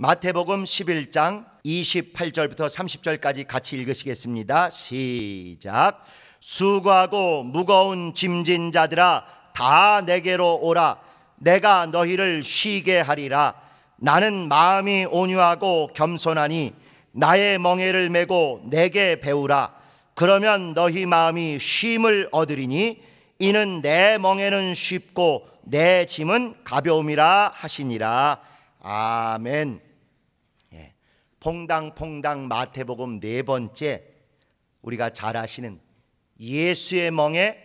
마태복음 11장 28절부터 30절까지 같이 읽으시겠습니다. 시작. 수고하고 무거운 짐진 자들아 다 내게로 오라 내가 너희를 쉬게 하리라 나는 마음이 온유하고 겸손하니 나의 멍에를 메고 내게 배우라 그러면 너희 마음이 쉼을 얻으리니 이는 내 멍에는 쉽고 내 짐은 가벼움이라 하시니라 아멘 퐁당퐁당 마태복음 네 번째 우리가 잘 아시는 예수의 멍에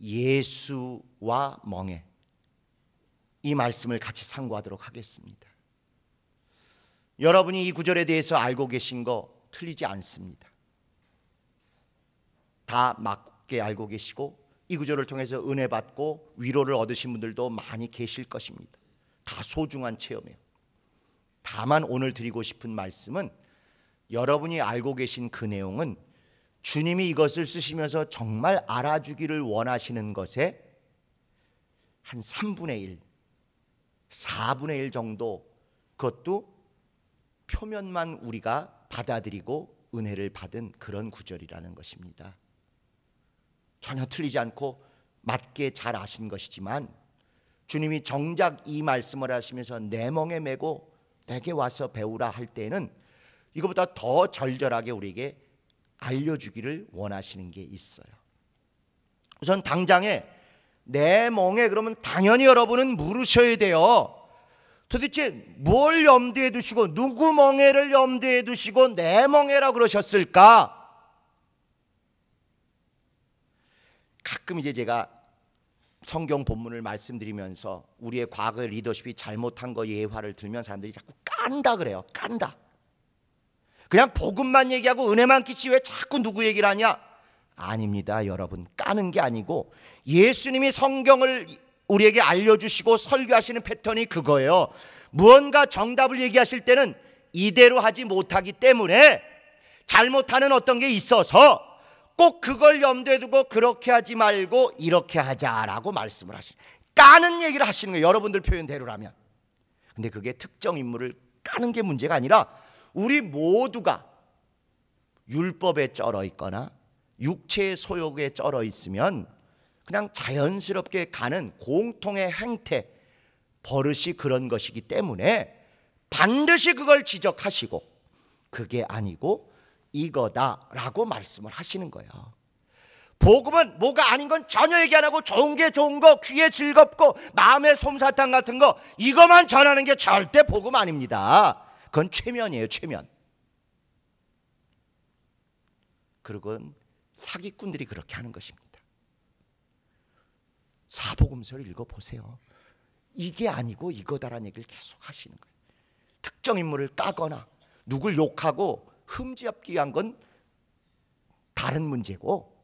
예수와 멍에 이 말씀을 같이 상고하도록 하겠습니다. 여러분이 이 구절에 대해서 알고 계신 거 틀리지 않습니다. 다 맞게 알고 계시고 이 구절을 통해서 은혜 받고 위로를 얻으신 분들도 많이 계실 것입니다. 다 소중한 체험이에요. 다만 오늘 드리고 싶은 말씀은 여러분이 알고 계신 그 내용은 주님이 이것을 쓰시면서 정말 알아주기를 원하시는 것에 한 3분의 1, 4분의 1 정도 그것도 표면만 우리가 받아들이고 은혜를 받은 그런 구절이라는 것입니다. 전혀 틀리지 않고 맞게 잘 아신 것이지만 주님이 정작 이 말씀을 하시면서 내멍에 메고 내게 와서 배우라 할 때에는 이것보다더 절절하게 우리에게 알려주기를 원하시는 게 있어요. 우선 당장에 내 멍에 그러면 당연히 여러분은 물으셔야 돼요. 도대체 뭘 염두에 두시고 누구 멍에를 염두에 두시고 내 멍에라 그러셨을까? 가끔 이제 제가 성경 본문을 말씀드리면서 우리의 과거의 리더십이 잘못한 거 예화를 들면 사람들이 자꾸 깐다 그래요. 깐다. 그냥 복음만 얘기하고 은혜만 끼치 왜 자꾸 누구 얘기를 하냐? 아닙니다, 여러분. 까는 게 아니고 예수님이 성경을 우리에게 알려주시고 설교하시는 패턴이 그거예요. 무언가 정답을 얘기하실 때는 이대로 하지 못하기 때문에 잘못하는 어떤 게 있어서 꼭 그걸 염두에 두고 그렇게 하지 말고 이렇게 하자라고 말씀을 하시는 까는 얘기를 하시는 거예요. 여러분들 표현대로라면. 근데 그게 특정 인물을 까는 게 문제가 아니라 우리 모두가 율법에 쩔어 있거나 육체의 소욕에 쩔어 있으면 그냥 자연스럽게 가는 공통의 행태, 버릇이 그런 것이기 때문에 반드시 그걸 지적하시고 그게 아니고 이거다라고 말씀을 하시는 거예요. 복음은 뭐가 아닌 건 전혀 얘기 안 하고 좋은 게 좋은 거, 귀에 즐겁고 마음에 솜사탕 같은 거 이것만 전하는 게 절대 복음 아닙니다. 그건 최면이에요, 최면. 그리고 사기꾼들이 그렇게 하는 것입니다. 사복음서를 읽어보세요. 이게 아니고 이거다라는 얘기를 계속 하시는 거예요. 특정 인물을 까거나 누굴 욕하고 흠지없기 위한 건 다른 문제고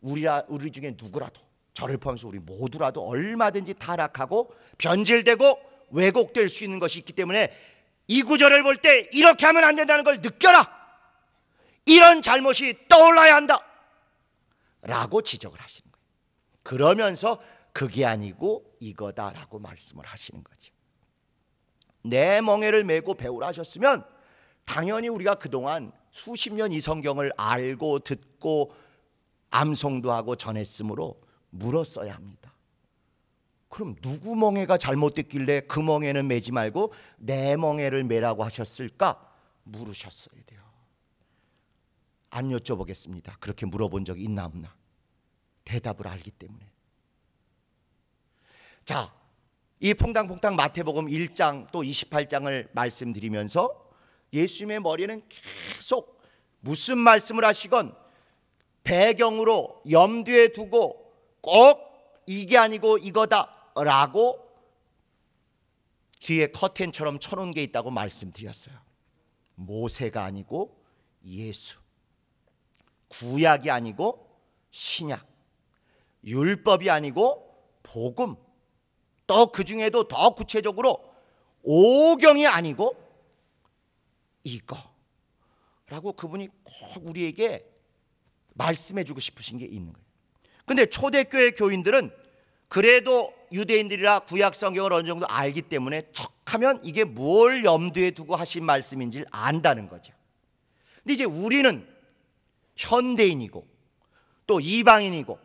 우리라 우리 중에 누구라도 저를 포함해서 우리 모두라도 얼마든지 타락하고 변질되고 왜곡될 수 있는 것이 있기 때문에 이 구절을 볼 때 이렇게 하면 안 된다는 걸 느껴라. 이런 잘못이 떠올라야 한다. 라고 지적을 하시는 거예요. 그러면서 그게 아니고 이거다라고 말씀을 하시는 거죠. 내 멍에를 메고 배우라 하셨으면 당연히 우리가 그동안 수십 년 이 성경을 알고 듣고 암송도 하고 전했으므로 물었어야 합니다. 그럼 누구 멍해가 잘못됐길래 그 멍해는 매지 말고 내 멍해를 매라고 하셨을까? 물으셨어야 돼요. 안 여쭤보겠습니다. 그렇게 물어본 적이 있나 없나. 대답을 알기 때문에. 자, 이 퐁당퐁당 마태복음 1장 또 28장을 말씀드리면서 예수님의 머리는 계속 무슨 말씀을 하시건 배경으로 염두에 두고 꼭 이게 아니고 이거다라고 뒤에 커튼처럼 쳐놓은 게 있다고 말씀드렸어요. 모세가 아니고 예수. 구약이 아니고 신약. 율법이 아니고 복음. 또 그 중에도 더 구체적으로 오경이 아니고 이거라고 그분이 꼭 우리에게 말씀해주고 싶으신 게 있는 거예요. 근데 초대교회 교인들은 그래도 유대인들이라 구약 성경을 어느 정도 알기 때문에 척하면 이게 뭘 염두에 두고 하신 말씀인지를 안다는 거죠. 근데 이제 우리는 현대인이고 또 이방인이고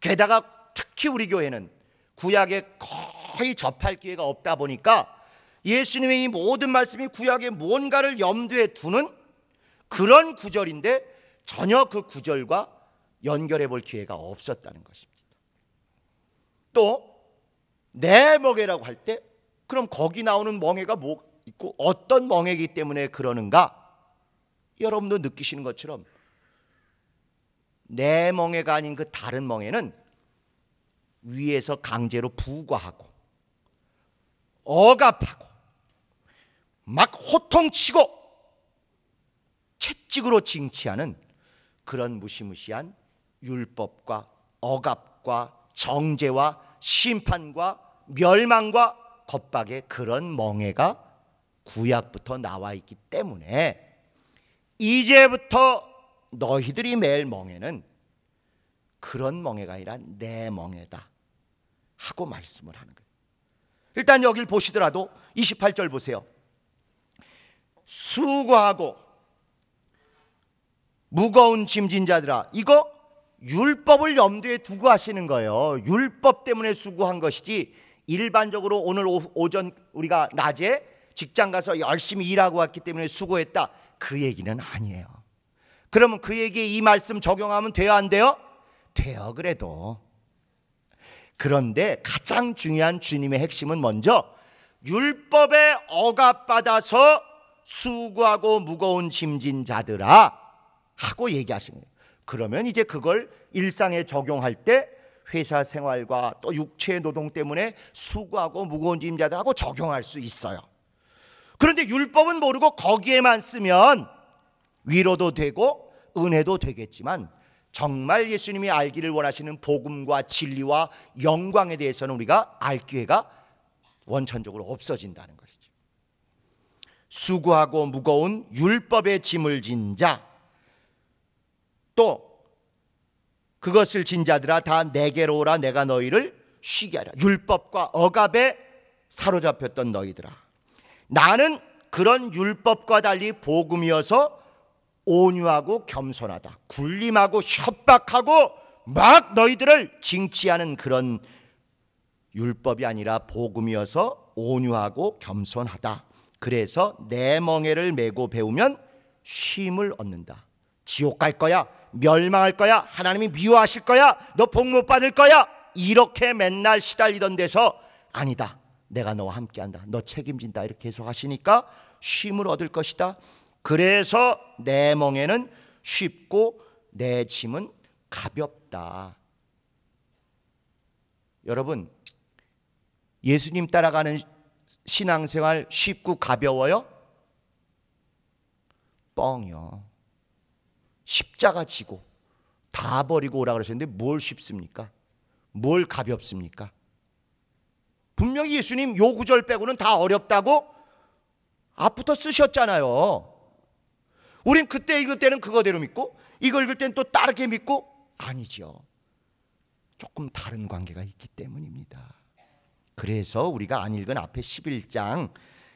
게다가 특히 우리 교회는 구약에 거의 접할 기회가 없다 보니까 예수님의 이 모든 말씀이 구약의 뭔가를 염두에 두는 그런 구절인데 전혀 그 구절과 연결해 볼 기회가 없었다는 것입니다. 또 내 멍에라고 할 때 그럼 거기 나오는 멍에가 뭐 있고 어떤 멍에기 때문에 그러는가? 여러분도 느끼시는 것처럼 내 멍에가 아닌 그 다른 멍에는 위에서 강제로 부과하고 억압하고 막 호통치고 채찍으로 징치하는 그런 무시무시한 율법과 억압과 정죄와 심판과 멸망과 겁박의 그런 멍해가 구약부터 나와 있기 때문에 이제부터 너희들이 매일 멍해는 그런 멍해가 아니라 내 멍해다 하고 말씀을 하는 거예요. 일단 여길 보시더라도 28절 보세요. 수고하고 무거운 짐진 자들아 이거 율법을 염두에 두고 하시는 거예요. 율법 때문에 수고한 것이지 일반적으로 오늘 오전 우리가 낮에 직장 가서 열심히 일하고 왔기 때문에 수고했다. 그 얘기는 아니에요. 그러면 그에이 말씀 적용하면 돼요, 안 돼요? 돼요, 그래도. 그런데 가장 중요한 주님의 핵심은 먼저 율법에 억압받아서 수고하고 무거운 짐진 자들아 하고 얘기하신 거예요. 그러면 이제 그걸 일상에 적용할 때 회사 생활과 또 육체 노동 때문에 수고하고 무거운 짐자들하고 적용할 수 있어요. 그런데 율법은 모르고 거기에만 쓰면 위로도 되고 은혜도 되겠지만 정말 예수님이 알기를 원하시는 복음과 진리와 영광에 대해서는 우리가 알 기회가 원천적으로 없어진다는 것이죠. 수고하고 무거운 율법의 짐을 진 자, 또 그것을 진 자들아 다 내게로 오라 내가 너희를 쉬게 하라. 율법과 억압에 사로잡혔던 너희들아. 나는 그런 율법과 달리 복음이어서 온유하고 겸손하다. 군림하고 협박하고 막 너희들을 징치하는 그런 율법이 아니라 복음이어서 온유하고 겸손하다. 그래서 내 멍에를 메고 배우면 쉼을 얻는다. 지옥 갈 거야. 멸망할 거야. 하나님이 미워하실 거야. 너 복 못 받을 거야. 이렇게 맨날 시달리던 데서 아니다. 내가 너와 함께 한다. 너 책임진다. 이렇게 계속 하시니까 쉼을 얻을 것이다. 그래서 내 멍에는 쉽고 내 짐은 가볍다. 여러분, 예수님 따라가는 신앙생활 쉽고 가벼워요? 뻥이요. 십자가 지고 다 버리고 오라 그러셨는데 뭘 쉽습니까? 뭘 가볍습니까? 분명히 예수님 요 구절 빼고는 다 어렵다고 앞부터 쓰셨잖아요. 우린 그때 읽을 때는 그거대로 믿고 이거 읽을 때는 또 다르게 믿고 아니죠. 조금 다른 관계가 있기 때문입니다. 그래서 우리가 안 읽은 앞에 11장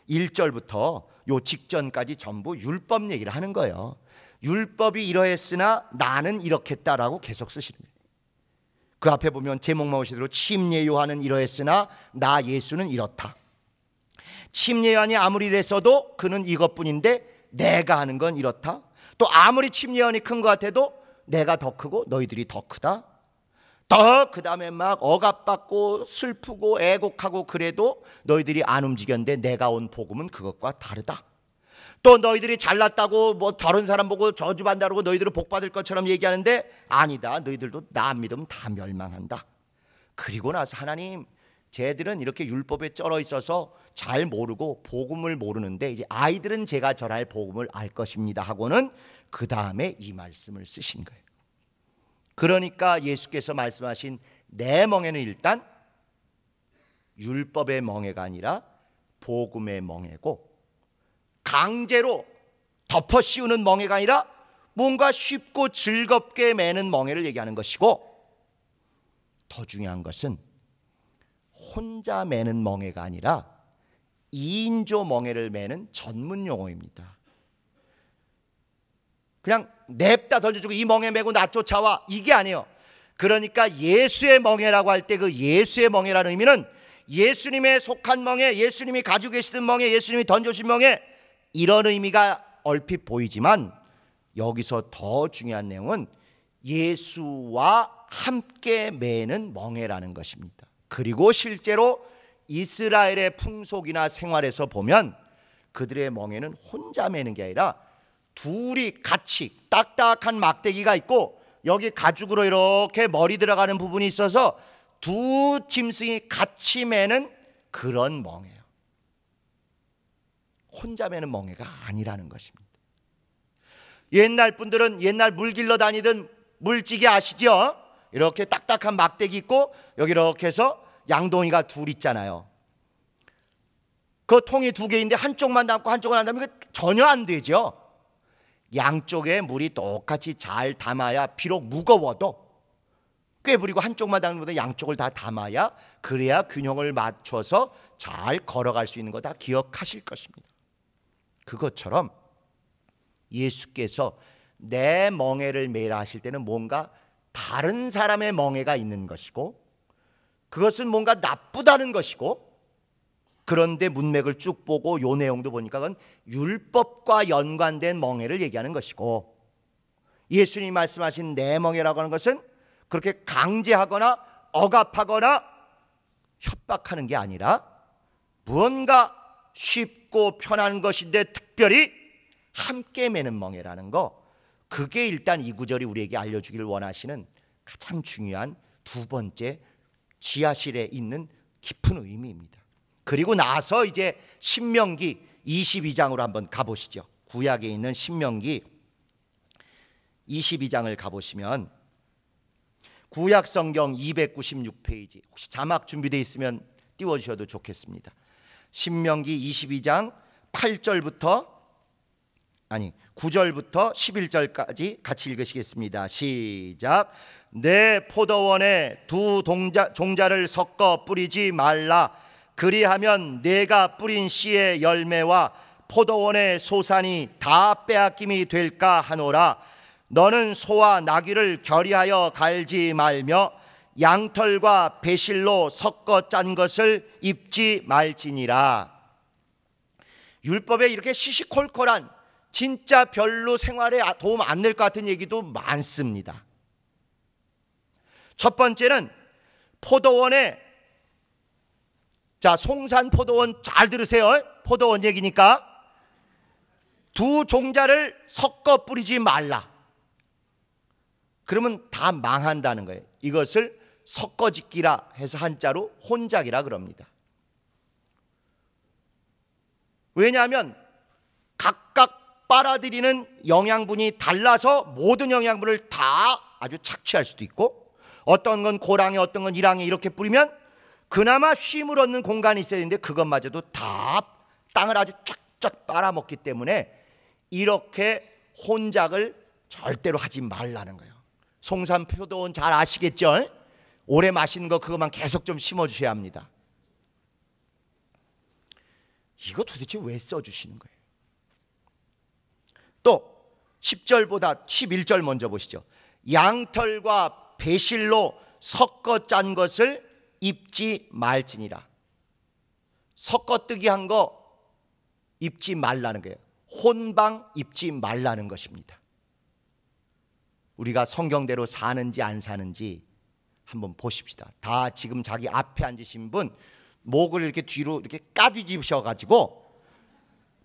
1절부터 요 직전까지 전부 율법 얘기를 하는 거예요. 율법이 이러했으나 나는 이렇겠다라고 계속 쓰시는 거예요. 그 앞에 보면 제목만 오시대로 침례 요한은 이러했으나 나 예수는 이렇다. 침례 요한이 아무리 이랬어도 그는 이것뿐인데 내가 하는 건 이렇다. 또 아무리 침례 요한이 큰 것 같아도 내가 더 크고 너희들이 더 크다. 더그 다음에 막 억압받고 슬프고 애곡하고 그래도 너희들이 안 움직였는데 내가 온 복음은 그것과 다르다. 또 너희들이 잘났다고 뭐 다른 사람 보고 저주받는다고 너희들은 복받을 것처럼 얘기하는데 아니다. 너희들도 나 믿으면 다 멸망한다. 그리고 나서 하나님 쟤들은 이렇게 율법에 쩔어 있어서 잘 모르고 복음을 모르는데 이제 아이들은 제가 전할 복음을 알 것입니다 하고는 그 다음에 이 말씀을 쓰신 거예요. 그러니까 예수께서 말씀하신 내 멍에는 일단 율법의 멍에가 아니라 복음의 멍에고 강제로 덮어 씌우는 멍에가 아니라 뭔가 쉽고 즐겁게 매는 멍에를 얘기하는 것이고 더 중요한 것은 혼자 매는 멍에가 아니라 2인조 멍에를 매는 전문 용어입니다. 그냥 냅다 던져주고 이 멍에 메고 나 쫓아와 이게 아니에요. 그러니까 예수의 멍에라고 할 때 그 예수의 멍에라는 의미는 예수님의 속한 멍에, 예수님이 가지고 계시던 멍에, 예수님이 던져주신 멍에 이런 의미가 얼핏 보이지만 여기서 더 중요한 내용은 예수와 함께 매는 멍에라는 것입니다. 그리고 실제로 이스라엘의 풍속이나 생활에서 보면 그들의 멍에는 혼자 매는 게 아니라 둘이 같이 딱딱한 막대기가 있고 여기 가죽으로 이렇게 머리 들어가는 부분이 있어서 두 짐승이 같이 매는 그런 멍해요. 혼자 매는 멍해가 아니라는 것입니다. 옛날 분들은 옛날 물 길러 다니던 물찌개 아시죠? 이렇게 딱딱한 막대기 있고 여기 이렇게 해서 양동이가 둘 있잖아요. 그 통이 두 개인데 한쪽만 담고 한쪽은 안 담으면 전혀 안 되죠. 양쪽에 물이 똑같이 잘 담아야 비록 무거워도 꿰부리고 한쪽만 담는보다 양쪽을 다 담아야 그래야 균형을 맞춰서 잘 걸어갈 수 있는 거다 기억하실 것입니다. 그것처럼 예수께서 내 멍해를 매라 하실 때는 뭔가 다른 사람의 멍해가 있는 것이고 그것은 뭔가 나쁘다는 것이고 그런데 문맥을 쭉 보고 요 내용도 보니까 그건 율법과 연관된 멍해를 얘기하는 것이고 예수님이 말씀하신 내멍해라고 하는 것은 그렇게 강제하거나 억압하거나 협박하는 게 아니라 무언가 쉽고 편한 것인데 특별히 함께 매는 멍해라는 거 그게 일단 이 구절이 우리에게 알려주기를 원하시는 가장 중요한 두 번째 지하실에 있는 깊은 의미입니다. 그리고 나서 이제 신명기 22장으로 한번 가보시죠. 구약에 있는 신명기 22장을 가보시면 구약 성경 296페이지 혹시 자막 준비되어 있으면 띄워주셔도 좋겠습니다. 신명기 22장 8절부터 아니 9절부터 11절까지 같이 읽으시겠습니다. 시작. 내 포도원에 두 동자, 종자를 섞어 뿌리지 말라. 그리하면 내가 뿌린 씨의 열매와 포도원의 소산이 다 빼앗김이 될까 하노라 너는 소와 나귀를 결의하여 갈지 말며 양털과 배실로 섞어 짠 것을 입지 말지니라. 율법에 이렇게 시시콜콜한 진짜 별로 생활에 도움 안 될 것 같은 얘기도 많습니다. 첫 번째는 포도원의 자, 송산 포도원 잘 들으세요. 어? 포도원 얘기니까. 두 종자를 섞어 뿌리지 말라. 그러면 다 망한다는 거예요. 이것을 섞어 짓기라 해서 한자로 혼작이라 그럽니다. 왜냐하면 각각 빨아들이는 영양분이 달라서 모든 영양분을 다 아주 착취할 수도 있고 어떤 건 고랑에 어떤 건 이랑에 이렇게 뿌리면 그나마 쉼을 얻는 공간이 있어야 되는데 그것마저도 다 땅을 아주 쫙쫙 빨아먹기 때문에 이렇게 혼작을 절대로 하지 말라는 거예요. 송산 표도원 잘 아시겠죠? 오래 마시는 거 그것만 계속 좀 심어주셔야 합니다. 이거 도대체 왜 써주시는 거예요? 또 10절보다 11절 먼저 보시죠. 양털과 배실로 섞어 짠 것을 입지 말지니라. 섞어뜨기 한 거 입지 말라는 거예요. 혼방 입지 말라는 것입니다. 우리가 성경대로 사는지 안 사는지 한번 보십시다. 다 지금 자기 앞에 앉으신 분 목을 이렇게 뒤로 이렇게 까뒤집으셔 가지고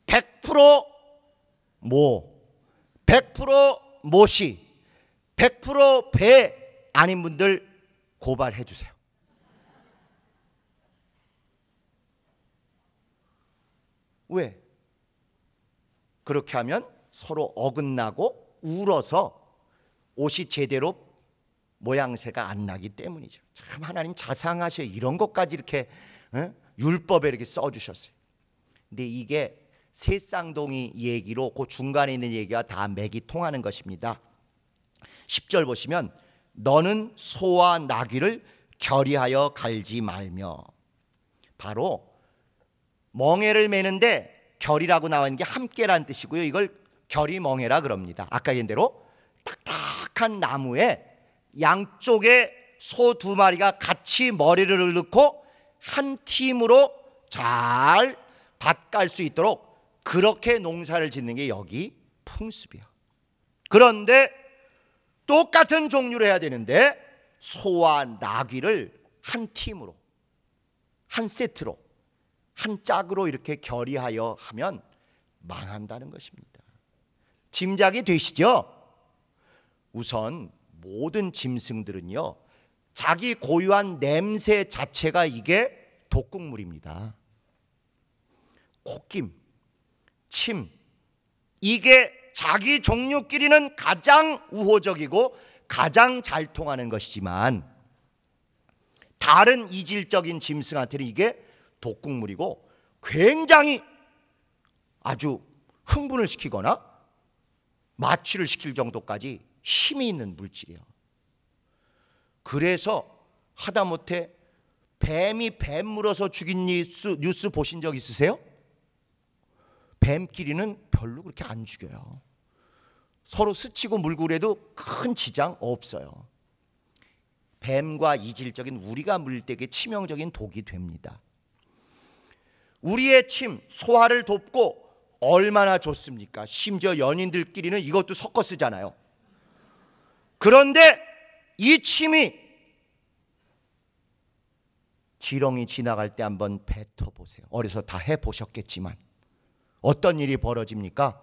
100%모 100% 모시 100%배 아닌 분들 고발해 주세요. 왜? 그렇게 하면 서로 어긋나고 울어서 옷이 제대로 모양새가 안 나기 때문이죠. 참 하나님 자상하셔 이런 것까지 이렇게 어? 율법에 이렇게 써주셨어요. 근데 이게 새 쌍둥이 얘기로 그 중간에 있는 얘기가 다 맥이 통하는 것입니다. 10절 보시면 너는 소와 나귀를 결의하여 갈지 말며 바로 멍해를 매는데 결이라고 나오는게 함께란 뜻이고요. 이걸 결이 멍해라 그럽니다. 아까 얘기한 대로 딱딱한 나무에 양쪽에 소 두 마리가 같이 머리를 넣고 한 팀으로 잘 밭 갈 수 있도록 그렇게 농사를 짓는 게 여기 풍습이야. 그런데 똑같은 종류로 해야 되는데 소와 나귀를 한 팀으로 한 세트로 한 짝으로 이렇게 결의하여 하면 망한다는 것입니다. 짐작이 되시죠? 우선 모든 짐승들은요, 자기 고유한 냄새 자체가 이게 독극물입니다. 코김, 침, 이게 자기 종류끼리는 가장 우호적이고 가장 잘 통하는 것이지만 다른 이질적인 짐승한테는 이게 독극물이고 굉장히 아주 흥분을 시키거나 마취를 시킬 정도까지 힘이 있는 물질이에요. 그래서 하다못해 뱀이 뱀 물어서 죽인 뉴스, 뉴스 보신 적 있으세요? 뱀끼리는 별로 그렇게 안 죽여요. 서로 스치고 물고 래도큰 지장 없어요. 뱀과 이질적인 우리가 물때게 치명적인 독이 됩니다. 우리의 침, 소화를 돕고 얼마나 좋습니까? 심지어 연인들끼리는 이것도 섞어 쓰잖아요. 그런데 이 침이 지렁이 지나갈 때 한번 뱉어보세요. 어려서 다 해보셨겠지만 어떤 일이 벌어집니까?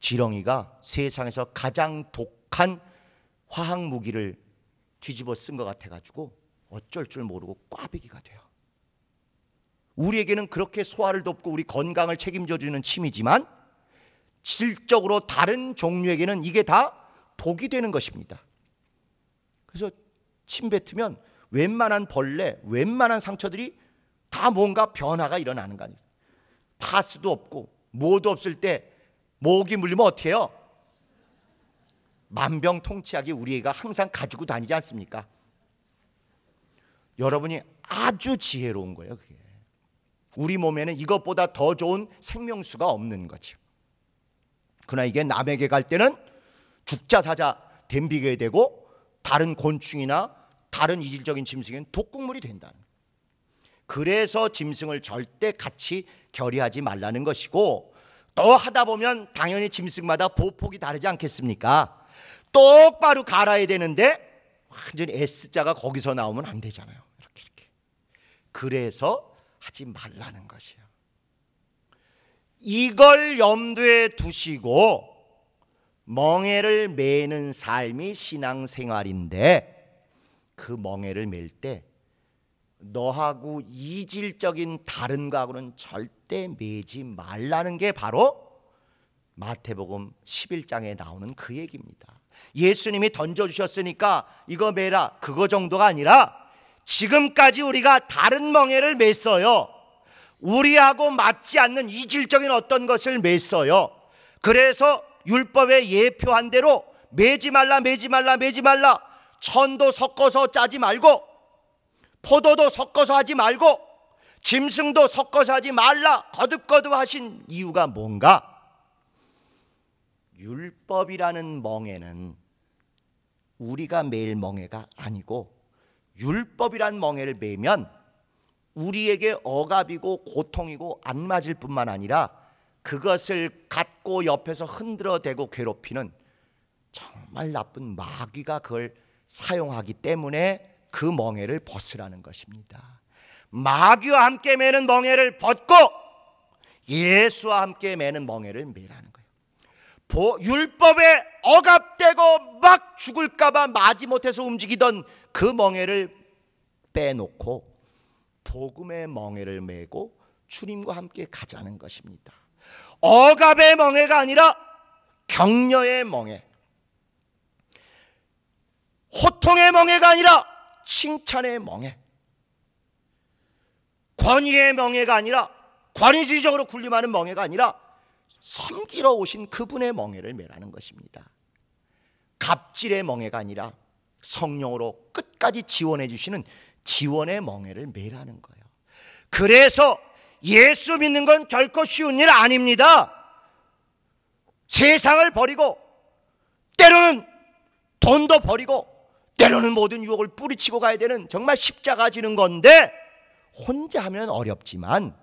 지렁이가 세상에서 가장 독한 화학 무기를 뒤집어 쓴 것 같아가지고 어쩔 줄 모르고 꽈배기가 돼요. 우리에게는 그렇게 소화를 돕고 우리 건강을 책임져 주는 침이지만 질적으로 다른 종류에게는 이게 다 독이 되는 것입니다. 그래서 침 뱉으면 웬만한 벌레, 웬만한 상처들이 다 뭔가 변화가 일어나는 거 아니에요. 파스도 없고 뭐도 없을 때 모기 물리면 어떻게 요 만병통치약이 우리 가 항상 가지고 다니지 않습니까? 여러분이 아주 지혜로운 거예요, 그게. 우리 몸에는 이것보다 더 좋은 생명수가 없는 거죠. 그러나 이게 남에게 갈 때는 죽자 사자 댐비게 되고 다른 곤충이나 다른 이질적인 짐승엔 독극물이 된다는 그래서 짐승을 절대 같이 결의하지 말라는 것이고 또 하다 보면 당연히 짐승마다 보폭이 다르지 않겠습니까? 똑바로 갈아야 되는데 완전히 S자가 거기서 나오면 안 되잖아요. 이렇게 이렇게. 그래서 하지 말라는 것이요. 이걸 염두에 두시고 멍해를 매는 삶이 신앙생활인데 그 멍해를 맬 때 너하고 이질적인 다른 과거는 절대 매지 말라는 게 바로 마태복음 11장에 나오는 그 얘기입니다. 예수님이 던져주셨으니까 이거 매라 그거 정도가 아니라 지금까지 우리가 다른 멍에를 맸어요. 우리하고 맞지 않는 이질적인 어떤 것을 맸어요. 그래서 율법에 예표한 대로 매지 말라, 매지 말라, 매지 말라. 천도 섞어서 짜지 말고, 포도도 섞어서 하지 말고, 짐승도 섞어서 하지 말라. 거듭거듭 하신 이유가 뭔가? 율법이라는 멍에는 우리가 매일 멍해가 아니고 율법이란 멍에를 매면 우리에게 억압이고 고통이고 안 맞을 뿐만 아니라 그것을 갖고 옆에서 흔들어대고 괴롭히는 정말 나쁜 마귀가 그걸 사용하기 때문에 그멍에를 벗으라는 것입니다. 마귀와 함께 매는 멍해를 벗고 예수와 함께 매는 멍해를 매라는 거예요. 보, 율법의 억압되고 막 죽을까봐 마지못해서 움직이던 그 멍에를 빼놓고 복음의 멍에를 메고 주님과 함께 가자는 것입니다. 억압의 멍에가 아니라 격려의 멍에. 호통의 멍에가 아니라 칭찬의 멍에. 권위의 멍에가 아니라 권위주의적으로 군림하는 멍에가 아니라 섬기러 오신 그분의 멍에를 매라는 것입니다. 갑질의 멍에가 아니라 성령으로 끝까지 지원해 주시는 지원의 멍에를 매라는 거예요. 그래서 예수 믿는 건 결코 쉬운 일 아닙니다. 세상을 버리고 때로는 돈도 버리고 때로는 모든 유혹을 뿌리치고 가야 되는 정말 십자가 지는 건데 혼자 하면 어렵지만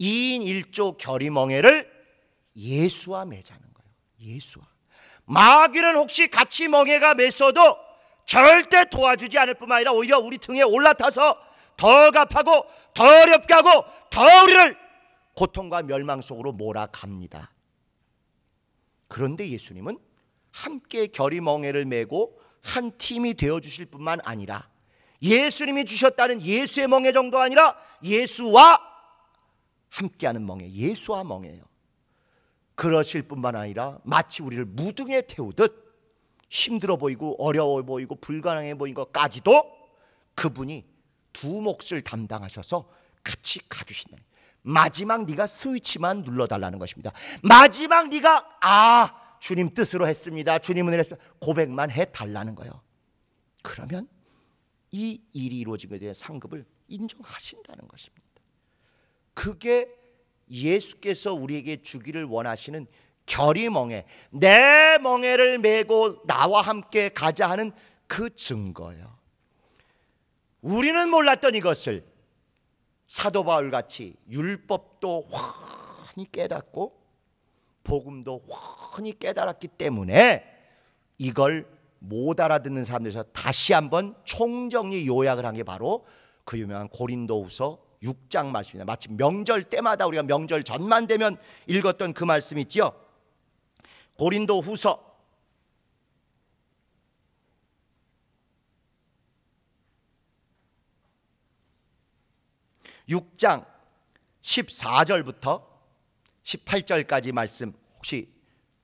2인 1조 결의멍에를 예수와 매자는 거예요. 예수와. 마귀는 혹시 같이 멍해가 맸어도 절대 도와주지 않을 뿐만 아니라 오히려 우리 등에 올라타서 더 갚하고 더 어렵게 하고 더 우리를 고통과 멸망 속으로 몰아갑니다. 그런데 예수님은 함께 결의멍해를 메고 한 팀이 되어 주실 뿐만 아니라 예수님이 주셨다는 예수의 멍해 정도 아니라 예수와 함께하는 멍해, 예수와 멍해예요. 그러실 뿐만 아니라 마치 우리를 무등에 태우듯 힘들어 보이고 어려워 보이고 불가능해 보인 것까지도 그분이 두 몫을 담당하셔서 같이 가주시는 마지막 네가 스위치만 눌러달라는 것입니다. 마지막 네가 아 주님 뜻으로 했습니다. 주님 은혜로 했 고백만 해달라는 거예요. 그러면 이 일이 이루어진 것에 대해 상급을 인정하신다는 것입니다. 그게 예수께서 우리에게 주기를 원하시는 결의멍에 내 멍에를 메고 나와 함께 가자 하는 그증거요 우리는 몰랐던 이것을 사도 바울 같이 율법도 훤히 깨닫고 복음도 훤히 깨달았기 때문에 이걸 못 알아듣는 사람들에서 다시 한번 총정리 요약을 한 게 바로 그 유명한 고린도후서 6장 말씀입니다. 마치 명절 때마다 우리가 명절 전만 되면 읽었던 그 말씀 있지요. 고린도 후서 6장 14절부터 18절까지 말씀 혹시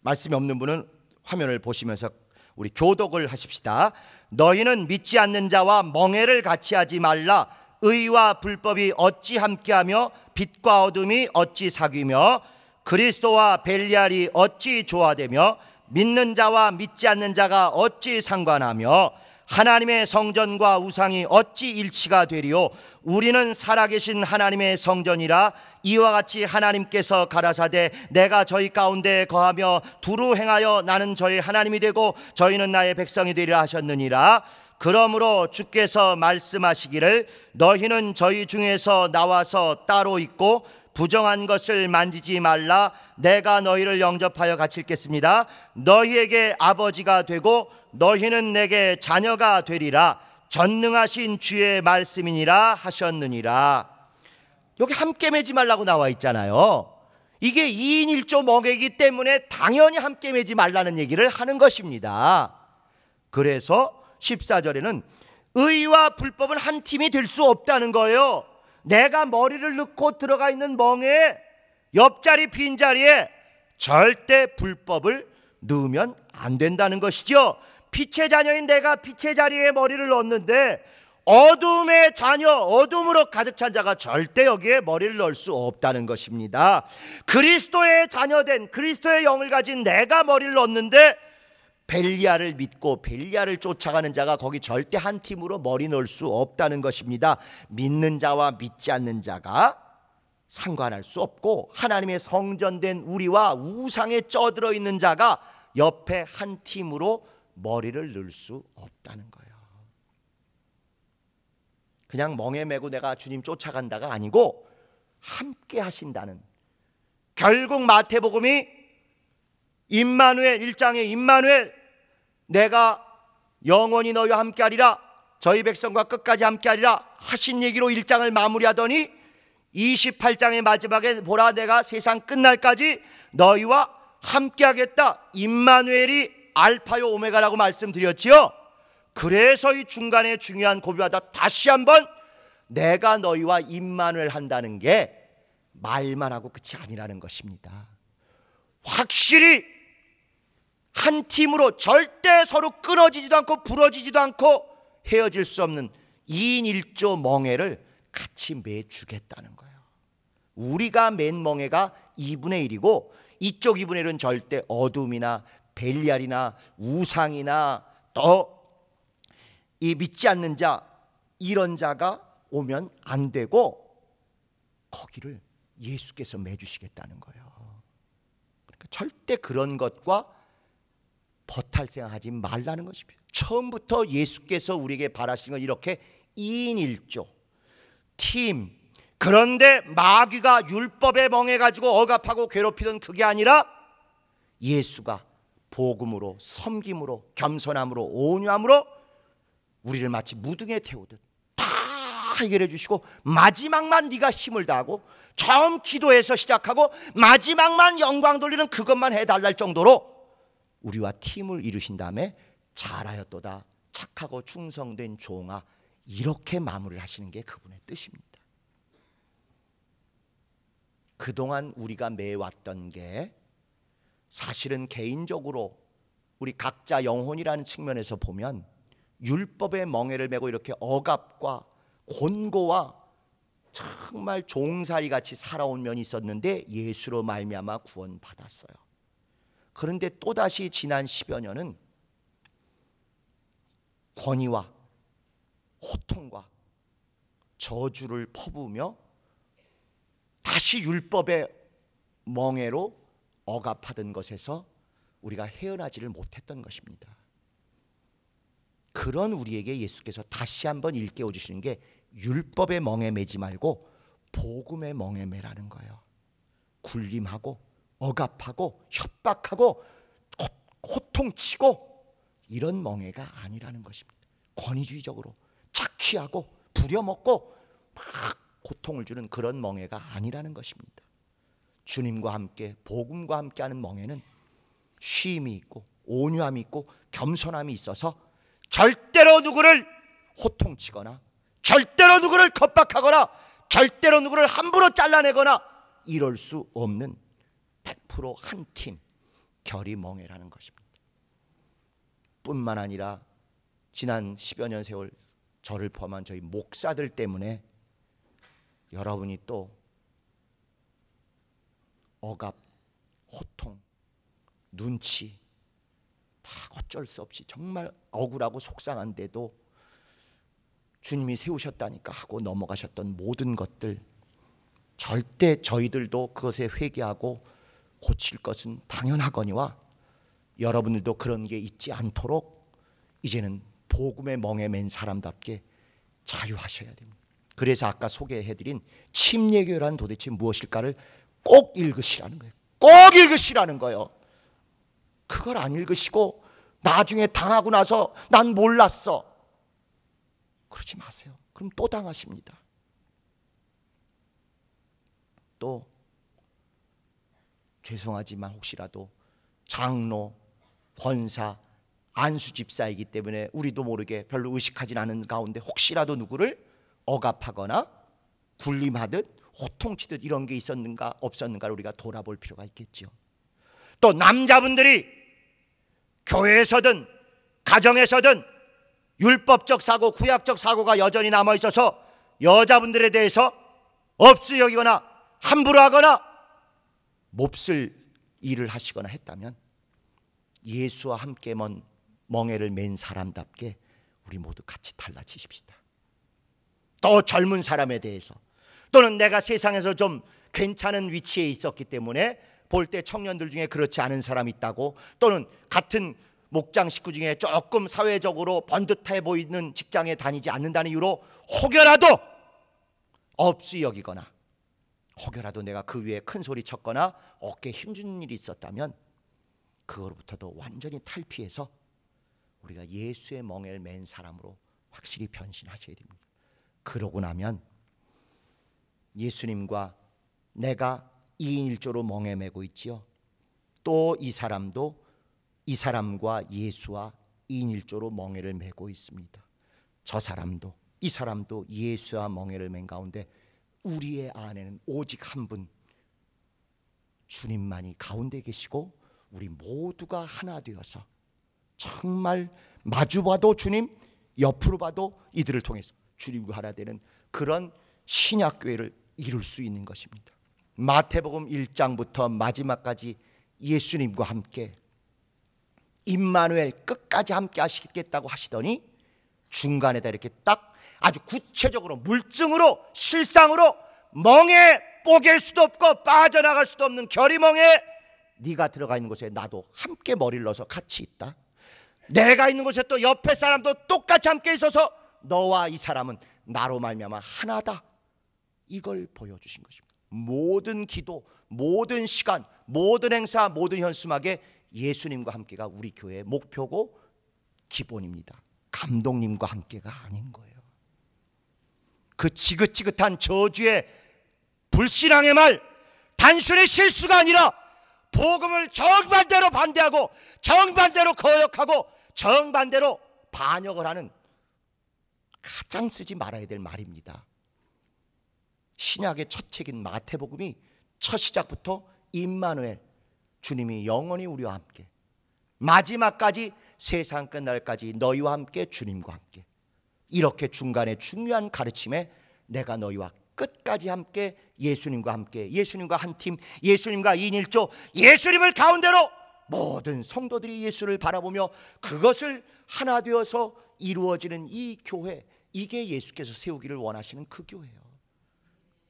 말씀이 없는 분은 화면을 보시면서 우리 교독을 하십시다. 너희는 믿지 않는 자와 멍해를 같이 하지 말라. 의와 불법이 어찌 함께하며 빛과 어둠이 어찌 사귀며 그리스도와 벨리알이 어찌 조화되며 믿는 자와 믿지 않는 자가 어찌 상관하며 하나님의 성전과 우상이 어찌 일치가 되리요 우리는 살아계신 하나님의 성전이라 이와 같이 하나님께서 가라사대 내가 저희 가운데 거하며 두루 행하여 나는 저희 하나님이 되고 저희는 나의 백성이 되리라 하셨느니라 그러므로 주께서 말씀하시기를 너희는 저희 중에서 나와서 따로 있고 부정한 것을 만지지 말라 내가 너희를 영접하여 바칠겠습니다 너희에게 아버지가 되고 너희는 내게 자녀가 되리라 전능하신 주의 말씀이니라 하셨느니라 여기 함께 매지 말라고 나와 있잖아요 이게 2인 1조 먹이기 때문에 당연히 함께 매지 말라는 얘기를 하는 것입니다 그래서 14절에는 의와 불법은 한 팀이 될 수 없다는 거예요. 내가 머리를 넣고 들어가 있는 멍에 옆자리 빈자리에 절대 불법을 넣으면 안 된다는 것이죠. 빛의 자녀인 내가 빛의 자리에 머리를 넣었는데 어둠의 자녀, 어둠으로 가득 찬 자가 절대 여기에 머리를 넣을 수 없다는 것입니다. 그리스도의 자녀된 그리스도의 영을 가진 내가 머리를 넣었는데 벨리아를 믿고 벨리아를 쫓아가는 자가 거기 절대 한 팀으로 머리 넣을 수 없다는 것입니다. 믿는 자와 믿지 않는 자가 상관할 수 없고 하나님의 성전된 우리와 우상에 쪄들어 있는 자가 옆에 한 팀으로 머리를 넣을 수 없다는 거예요. 그냥 멍에 메고 내가 주님 쫓아간다가 아니고 함께 하신다는 결국 마태복음이 임마누엘 1장의 임마누엘 내가 영원히 너희와 함께하리라 저희 백성과 끝까지 함께하리라 하신 얘기로 1장을 마무리하더니 28장의 마지막에 보라 내가 세상 끝날까지 너희와 함께하겠다 임마누엘이 알파요 오메가라고 말씀드렸지요 그래서 이 중간에 중요한 고비하다 다시 한번 내가 너희와 임마누엘 한다는 게 말만 하고 끝이 아니라는 것입니다 확실히 한 팀으로 절대 서로 끊어지지도 않고 부러지지도 않고 헤어질 수 없는 2인 1조 멍해를 같이 매주겠다는 거예요. 우리가 맨 멍해가 2분의 1이고 이쪽 2분의 1은 절대 어둠이나 벨리알이나 우상이나 또이 믿지 않는 자 이런 자가 오면 안 되고 거기를 예수께서 매주시겠다는 거예요. 절대 그런 것과 버탈 생각하지 말라는 것입니다. 처음부터 예수께서 우리에게 바라시건 이렇게 2인 1조, 팀. 그런데 마귀가 율법에 멍해가지고 억압하고 괴롭히던 그게 아니라 예수가 복음으로, 섬김으로, 겸손함으로, 온유함으로 우리를 마치 무등에 태우듯 다 해결해 주시고 마지막만 네가 힘을 다하고 처음 기도에서 시작하고 마지막만 영광 돌리는 그것만 해달랄 정도로 우리와 팀을 이루신 다음에 잘하였도다 착하고 충성된 종아 이렇게 마무리를 하시는 게 그분의 뜻입니다. 그동안 우리가 매왔던 게 사실은 개인적으로 우리 각자 영혼이라는 측면에서 보면 율법의 멍해를 메고 이렇게 억압과 곤고와 정말 종살이 같이 살아온 면이 있었는데 예수로 말미암아 구원받았어요. 그런데 또다시 지난 십여 년은 권위와 호통과 저주를 퍼부으며 다시 율법의 멍해로 억압하던 것에서 우리가 헤어나지를 못했던 것입니다. 그런 우리에게 예수께서 다시 한번 일깨워 주시는 게 율법의 멍에 매지 말고 복음의 멍에 매라는 거예요. 굴림하고 억압하고 협박하고 호통치고 이런 멍해가 아니라는 것입니다. 권위주의적으로 착취하고 부려먹고 막 고통을 주는 그런 멍해가 아니라는 것입니다. 주님과 함께 복음과 함께하는 멍해는 쉼이 있고 온유함이 있고 겸손함이 있어서 절대로 누구를 호통치거나 절대로 누구를 겁박하거나 절대로 누구를 함부로 잘라내거나 이럴 수 없는 100%한 팀 결이 멍해라는 것입니다. 뿐만 아니라 지난 10여 년 세월 저를 포함한 저희 목사들 때문에 여러분이 또 억압, 호통, 눈치 막 어쩔 수 없이 정말 억울하고 속상한데도 주님이 세우셨다니까 하고 넘어가셨던 모든 것들 절대 저희들도 그것에 회개하고 고칠 것은 당연하거니와 여러분들도 그런 게 있지 않도록 이제는 복음의 멍에 맨 사람답게 자유하셔야 됩니다. 그래서 아까 소개해드린 침례교란 도대체 무엇일까를 꼭 읽으시라는 거예요. 꼭 읽으시라는 거예요. 그걸 안 읽으시고 나중에 당하고 나서 난 몰랐어. 그러지 마세요. 그럼 또 당하십니다. 또 죄송하지만 혹시라도 장로, 권사, 안수집사이기 때문에 우리도 모르게 별로 의식하진 않은 가운데 혹시라도 누구를 억압하거나 굴림하듯 호통치듯 이런 게 있었는가 없었는가 우리가 돌아볼 필요가 있겠지또 남자분들이 교회에서든 가정에서든 율법적 사고, 구약적 사고가 여전히 남아 있어서 여자분들에 대해서 없으 여기거나 함부로 하거나 몹쓸 일을 하시거나 했다면 예수와 함께 먼 멍해를 맨 사람답게 우리 모두 같이 달라지십시다. 또 젊은 사람에 대해서 또는 내가 세상에서 좀 괜찮은 위치에 있었기 때문에 볼 때 청년들 중에 그렇지 않은 사람이 있다고 또는 같은 목장 식구 중에 조금 사회적으로 번듯해 보이는 직장에 다니지 않는다는 이유로 혹여라도 없이 여기거나 혹여라도 내가 그 위에 큰 소리 쳤거나 어깨 힘준 일이 있었다면 그거로부터도 완전히 탈피해서 우리가 예수의 멍에를 맨 사람으로 확실히 변신하셔야 됩니다. 그러고 나면 예수님과 내가 이인 1조로 멍에 메고 있지요. 또 이 사람도 이 사람과 예수와 인일조로 멍해를 메고 있습니다. 저 사람도 이 사람도 예수와 멍해를 맨 가운데 우리의 안에는 오직 한 분 주님만이 가운데 계시고 우리 모두가 하나 되어서 정말 마주 봐도 주님 옆으로 봐도 이들을 통해서 주님과 하나 되는 그런 신약 교회를 이룰 수 있는 것입니다. 마태복음 1장부터 마지막까지 예수님과 함께 임마누엘 끝까지 함께 하시겠다고 하시더니 중간에다 이렇게 딱 아주 구체적으로 물증으로 실상으로 멍에 뽀갤 수도 없고 빠져나갈 수도 없는 결의멍에 네가 들어가 있는 곳에 나도 함께 머리를 넣어서 같이 있다. 내가 있는 곳에 또 옆에 사람도 똑같이 함께 있어서 너와 이 사람은 나로 말미암아 하나다. 이걸 보여주신 것입니다. 모든 기도, 모든 시간, 모든 행사, 모든 현수막에 예수님과 함께가 우리 교회의 목표고 기본입니다. 감독님과 함께가 아닌 거예요. 그 지긋지긋한 저주의 불신앙의 말 단순히 실수가 아니라 복음을 정반대로 반대하고 정반대로 거역하고 정반대로 반역을 하는 가장 쓰지 말아야 될 말입니다. 신약의 첫 책인 마태복음이 첫 시작부터 임마누엘 주님이 영원히 우리와 함께 마지막까지 세상 끝날까지 너희와 함께 주님과 함께 이렇게 중간에 중요한 가르침에 내가 너희와 끝까지 함께 예수님과 함께 예수님과 한 팀 예수님과 인일조 예수님을 가운데로 모든 성도들이 예수를 바라보며 그것을 하나 되어서 이루어지는 이 교회 이게 예수께서 세우기를 원하시는 그 교회예요.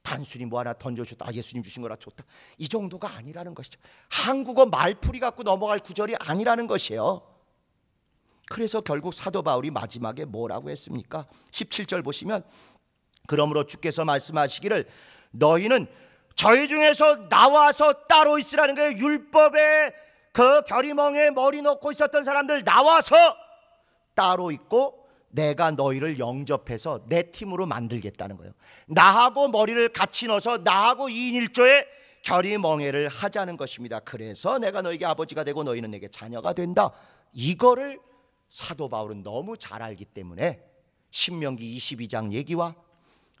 단순히 뭐 하나 던져줬다 아, 예수님 주신 거라 좋다 이 정도가 아니라는 것이죠 한국어 말풀이 갖고 넘어갈 구절이 아니라는 것이에요 그래서 결국 사도 바울이 마지막에 뭐라고 했습니까 17절 보시면 그러므로 주께서 말씀하시기를 너희는 저희 중에서 나와서 따로 있으라는 거예요 율법에 그 결의멍에 머리 놓고 있었던 사람들 나와서 따로 있고 내가 너희를 영접해서 내 팀으로 만들겠다는 거예요. 나하고 머리를 같이 넣어서 나하고 2인 1조의 결의멍해를 하자는 것입니다. 그래서 내가 너에게 아버지가 되고 너희는 내게 자녀가 된다. 이거를 사도 바울은 너무 잘 알기 때문에 신명기 22장 얘기와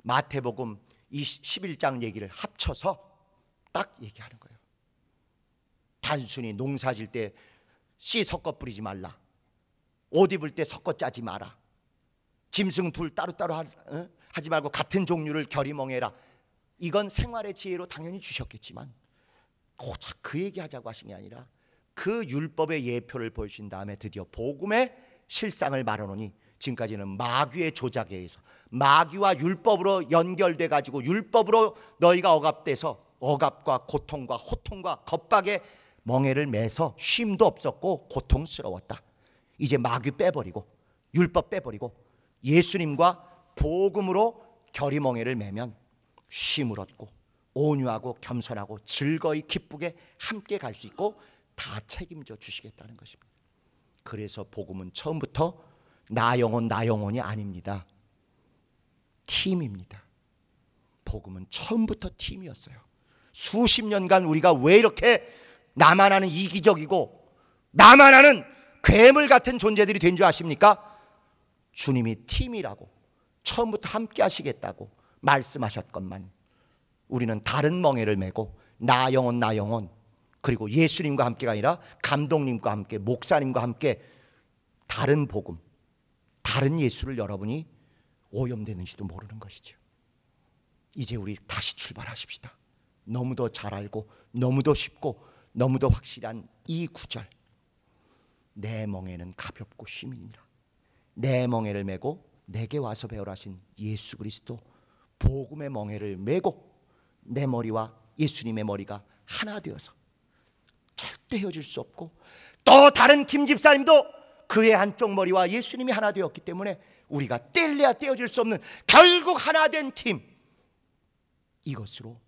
마태복음 11장 얘기를 합쳐서 딱 얘기하는 거예요. 단순히 농사질 때 씨 섞어 뿌리지 말라. 옷 입을 때 섞어 짜지 마라. 짐승 둘 따로따로 하, 어? 지 말고 같은 종류를 결이멍해라 이건 생활의 지혜로 당연히 주셨겠지만 고작 그 얘기하자고 하신 게 아니라 그 율법의 예표를 보여주신 다음에 드디어 복음의 실상을 말하노니 지금까지는 마귀의 조작에 의해서 마귀와 율법으로 연결돼 가지고 율법으로 너희가 억압돼서 억압과 고통과 호통과 겁박에 멍해를 매서 쉼도 없었고 고통스러웠다. 이제 마귀 빼버리고 율법 빼버리고 예수님과 복음으로 결의멍에를 매면 쉼을 얻고 온유하고 겸손하고 즐거이 기쁘게 함께 갈 수 있고 다 책임져 주시겠다는 것입니다. 그래서 복음은 처음부터 나 영혼 나 영혼이 아닙니다. 팀입니다. 복음은 처음부터 팀이었어요. 수십 년간 우리가 왜 이렇게 나만 하는 이기적이고 나만 하는 괴물 같은 존재들이 된 줄 아십니까? 주님이 팀이라고 처음부터 함께 하시겠다고 말씀하셨건만 우리는 다른 멍에를 메고 나 영혼 나 영혼 그리고 예수님과 함께가 아니라 감독님과 함께 목사님과 함께 다른 복음 다른 예수를 여러분이 오염되는지도 모르는 것이죠 이제 우리 다시 출발하십시다 너무도 잘 알고 너무도 쉽고 너무도 확실한 이 구절 내 멍에는 가볍고 힘이니라 내 멍에를 메고 내게 와서 배우라신 예수 그리스도 복음의 멍에를 메고 내 머리와 예수님의 머리가 하나 되어서 절대 헤어질 수 없고 또 다른 김 집사님도 그의 한쪽 머리와 예수님이 하나 되었기 때문에 우리가 뗄래야 떼어질 수 없는 결국 하나 된 팀 이것으로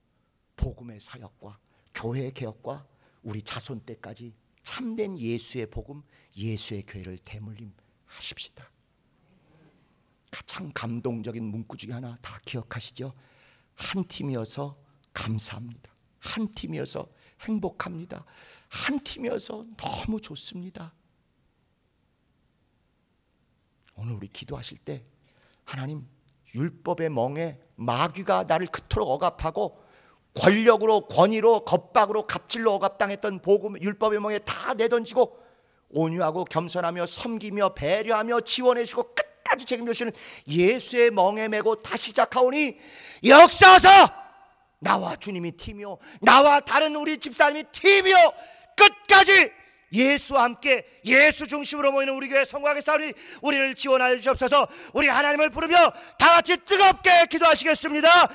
복음의 사역과 교회의 개혁과 우리 자손 때까지 참된 예수의 복음 예수의 교회를 대물림 하십시다. 가장 감동적인 문구 중에 하나 다 기억하시죠? 한 팀이어서 감사합니다. 한 팀이어서 행복합니다. 한 팀이어서 너무 좋습니다. 오늘 우리 기도하실 때 하나님 율법의 멍에 마귀가 나를 그토록 억압하고 권력으로 권위로 겁박으로 갑질로 억압당했던 복음 율법의 멍에 다 내던지고 온유하고 겸손하며 섬기며 배려하며 지원해 주고 끝 끝까지 책임져 주시는 예수의 멍에 메고 다시 시작하오니 역사서 나와 주님이 팀이요 나와 다른 우리 집사님이 팀이요 끝까지 예수와 함께 예수 중심으로 모이는 우리 교회 성공하게 싸우니 우리를 지원하여 주옵소서 우리 하나님을 부르며 다 같이 뜨겁게 기도하시겠습니다